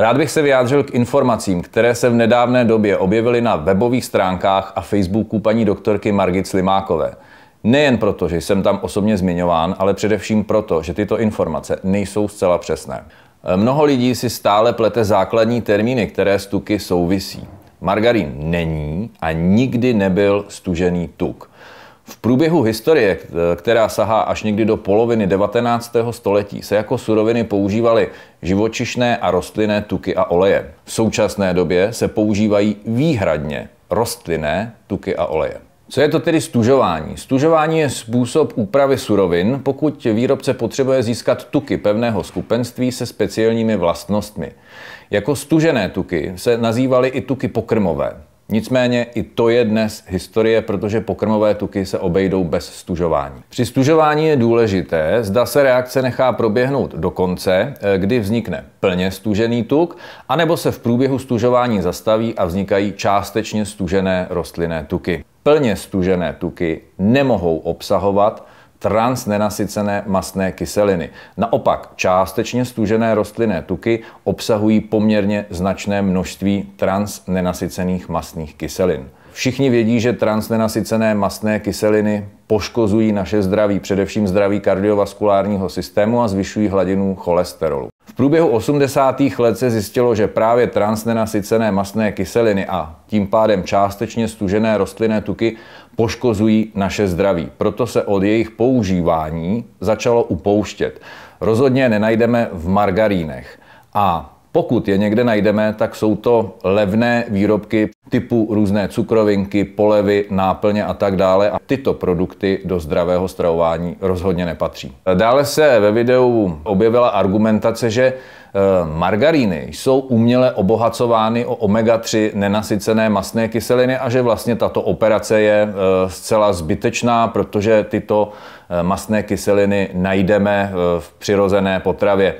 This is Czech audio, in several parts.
Rád bych se vyjádřil k informacím, které se v nedávné době objevily na webových stránkách a Facebooku paní doktorky Margit Slimákové. Nejen proto, že jsem tam osobně zmiňován, ale především proto, že tyto informace nejsou zcela přesné. Mnoho lidí si stále plete základní termíny, které s tuky souvisí. Margarín není a nikdy nebyl stužený tuk. V průběhu historie, eh, která sahá až někdy do poloviny 19. století, se jako suroviny používaly živočišné a rostlinné tuky a oleje. V současné době se používají výhradně rostlinné tuky a oleje. Co je to tedy stužování? Stužování je způsob úpravy surovin, pokud výrobce potřebuje získat tuky pevného skupenství se speciálními vlastnostmi. Jako stužené tuky se nazývaly i tuky pokrmové. Nicméně i to je dnes historie, protože pokrmové tuky se obejdou bez stužování. Při stužování je důležité, zda se reakce nechá proběhnout do konce, eh, kdy vznikne plně stužený tuk, anebo se v průběhu stužování zastaví a vznikají částečně stužené rostlinné tuky. Plně stužené tuky nemohou obsahovat trans nenasycené masné kyseliny. Naopak, částečně stužené rostlinné tuky obsahují poměrně značné množství trans nenasycených masných kyselin. Všichni vědí, že transnenasycené mastné kyseliny poškozují naše zdraví, především zdraví kardiovaskulárního systému a zvyšují hladinu cholesterolu. V průběhu 80. let se zjistilo, že právě transnenasycené masné kyseliny a tím pádem částečně stužené rostlinné tuky poškozují naše zdraví. Proto se od jejich používání začalo upouštět. Rozhodně nenajdeme v margarínech. A pokud je někde najdeme, tak jsou to levné výrobky typu různé cukrovinky, polevy, náplně a tak dále a tyto produkty do zdravého stravování rozhodně nepatří. Dále se ve videu objevila argumentace, že eh, margaríny jsou uměle obohacovány o omega-3 nenasycené masné kyseliny a že vlastně tato operace je eh, zcela zbytečná, protože tyto eh, masné kyseliny najdeme v přirozené potravě.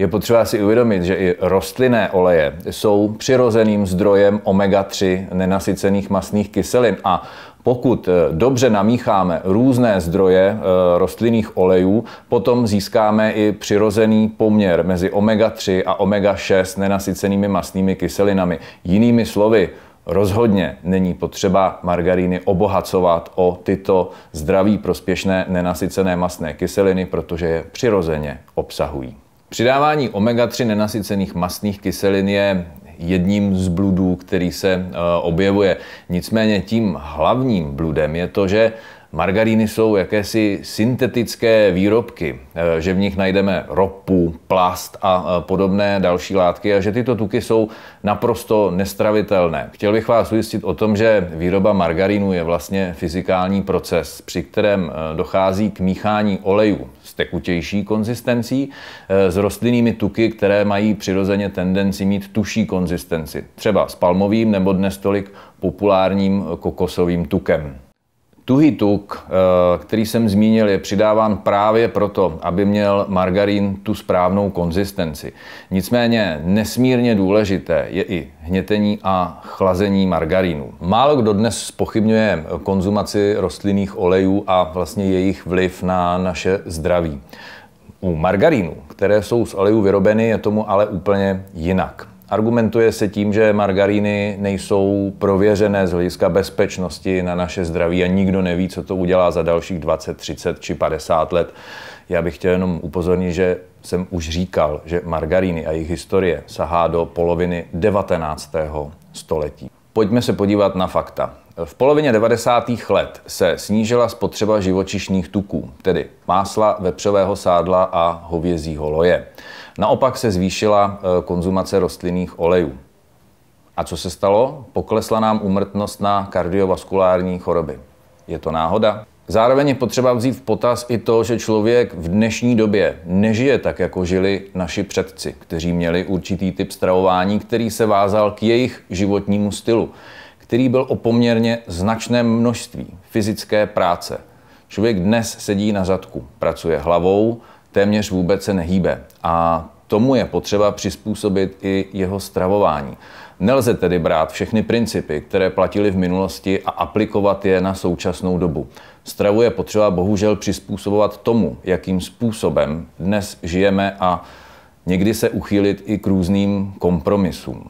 Je potřeba si uvědomit, že i rostlinné oleje jsou přirozeným zdrojem omega-3 nenasycených masných kyselin a pokud eh, dobře namícháme různé zdroje eh, rostlinných olejů, potom získáme i přirozený poměr mezi omega-3 a omega-6 nenasycenými masnými kyselinami. Jinými slovy, Rozhodně není potřeba margaríny obohacovat o tyto zdraví prospěšné nenasycené masné kyseliny, protože je přirozeně obsahují. Přidávání omega-3 nenasycených mastných kyselin je jedním z bludů, který se eh, objevuje. Nicméně tím hlavním bludem je to, že Margaríny jsou jakési syntetické výrobky, eh, že v nich najdeme ropu, plast a eh, podobné další látky a že tyto tuky jsou naprosto nestravitelné. Chtěl bych vás ujistit o tom, že výroba margarínu je vlastně fyzikální proces, při kterém eh, dochází k míchání olejů s tekutější konzistencí s rostlinnými tuky, které mají přirozeně tendenci mít tuší konzistenci, třeba s palmovým nebo dnes tolik populárním kokosovým tukem. Tuhý tuk, eh, který jsem zmínil, je přidáván právě proto, aby měl margarín tu správnou konzistenci. Nicméně nesmírně důležité je i hnětení a chlazení margarínu. Málo kdo dnes spochybňuje konzumaci rostlinných olejů a vlastně jejich vliv na naše zdraví. U margarínů, které jsou z olejů vyrobeny, je tomu ale úplně jinak. Argumentuje se tím, že margaríny nejsou prověřené z hlediska bezpečnosti na naše zdraví a nikdo neví, co to udělá za dalších 20, 30 či 50 let. Já bych chtěl jenom upozornit, že jsem už říkal, že margaríny a jejich historie sahá do poloviny 19. století. Pojďme se podívat na fakta. V polovině 90. let se snížila spotřeba živočišných tuků, tedy másla, vepřového sádla a hovězího loje. Naopak se zvýšila eh, konzumace rostlinných olejů. A co se stalo? Poklesla nám umrtnost na kardiovaskulární choroby. Je to náhoda? Zároveň je potřeba vzít v potaz i to, že člověk v dnešní době nežije tak, jako žili naši předci, kteří měli určitý typ stravování, který se vázal k jejich životnímu stylu, který byl o poměrně značné množství fyzické práce. Člověk dnes sedí na zadku, pracuje hlavou, téměř vůbec se nehýbe a tomu je potřeba přizpůsobit i jeho stravování. Nelze tedy brát všechny principy, které platily v minulosti a aplikovat je na současnou dobu. Stravu je potřeba bohužel přizpůsobovat tomu, jakým způsobem dnes žijeme a někdy se uchýlit i k různým kompromisům.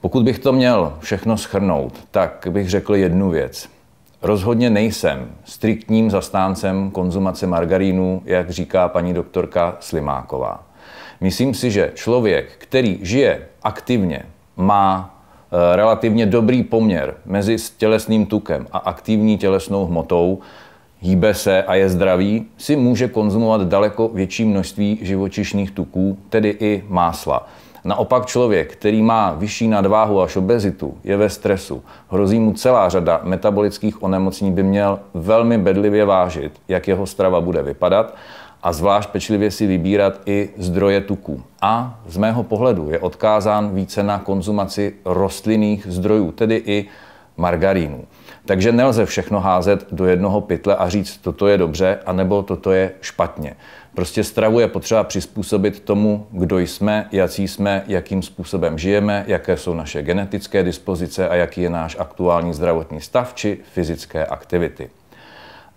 Pokud bych to měl všechno schrnout, tak bych řekl jednu věc. Rozhodně nejsem striktním zastáncem konzumace margarínů, jak říká paní doktorka Slimáková. Myslím si, že člověk, který žije aktivně, má eh, relativně dobrý poměr mezi tělesným tukem a aktivní tělesnou hmotou, hýbe se a je zdravý, si může konzumovat daleko větší množství živočišných tuků, tedy i másla. Naopak člověk, který má vyšší nadváhu až obezitu, je ve stresu, hrozí mu celá řada metabolických onemocnění, by měl velmi bedlivě vážit, jak jeho strava bude vypadat a zvlášť pečlivě si vybírat i zdroje tuků. A z mého pohledu je odkázán více na konzumaci rostlinných zdrojů, tedy i margarínů. Takže nelze všechno házet do jednoho pytle a říct, toto je dobře, anebo toto je špatně. Prostě stravu je potřeba přizpůsobit tomu, kdo jsme, jaký jsme, jakým způsobem žijeme, jaké jsou naše genetické dispozice a jaký je náš aktuální zdravotní stav či fyzické aktivity.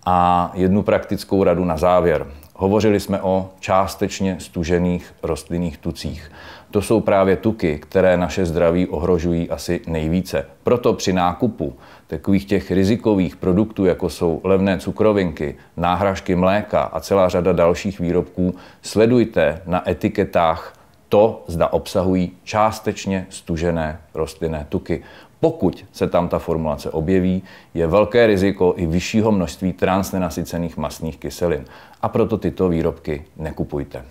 A jednu praktickou radu na závěr. Hovořili jsme o částečně stužených rostlinných tucích. To jsou právě tuky, které naše zdraví ohrožují asi nejvíce. Proto při nákupu takových těch rizikových produktů, jako jsou levné cukrovinky, náhražky mléka a celá řada dalších výrobků, sledujte na etiketách to, zda obsahují částečně stužené rostlinné tuky. Pokud se tam ta formulace objeví, je velké riziko i vyššího množství transnenasycených mastných kyselin. A proto tyto výrobky nekupujte.